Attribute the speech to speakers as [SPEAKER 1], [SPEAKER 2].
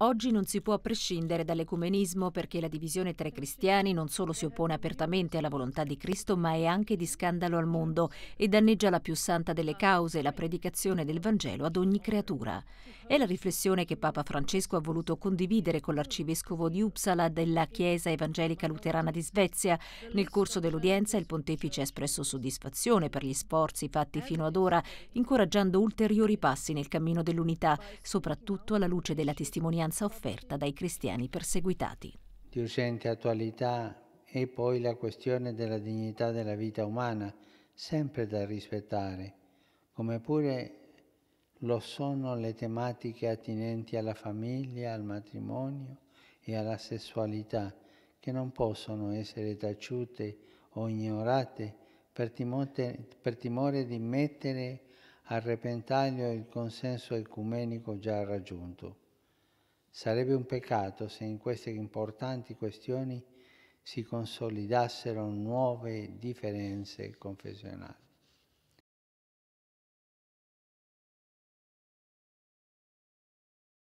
[SPEAKER 1] Oggi non si può prescindere dall'ecumenismo perché la divisione tra i cristiani non solo si oppone apertamente alla volontà di Cristo, ma è anche di scandalo al mondo e danneggia la più santa delle cause, la predicazione del Vangelo ad ogni creatura. È la riflessione che Papa Francesco ha voluto condividere con l'arcivescovo di Uppsala della Chiesa Evangelica Luterana di Svezia. Nel corso dell'udienza il pontefice ha espresso soddisfazione per gli sforzi fatti fino ad ora, incoraggiando ulteriori passi nel cammino dell'unità, soprattutto alla luce della testimonianza testimonianza offerta dai cristiani perseguitati.
[SPEAKER 2] Di urgente attualità è poi la questione della dignità della vita umana, sempre da rispettare, come pure lo sono le tematiche attinenti alla famiglia, al matrimonio e alla sessualità, che non possono essere taciute o ignorate per, timote, per timore di mettere a repentaglio il consenso ecumenico già raggiunto. Sarebbe un peccato se in queste importanti questioni si consolidassero nuove differenze confessionali.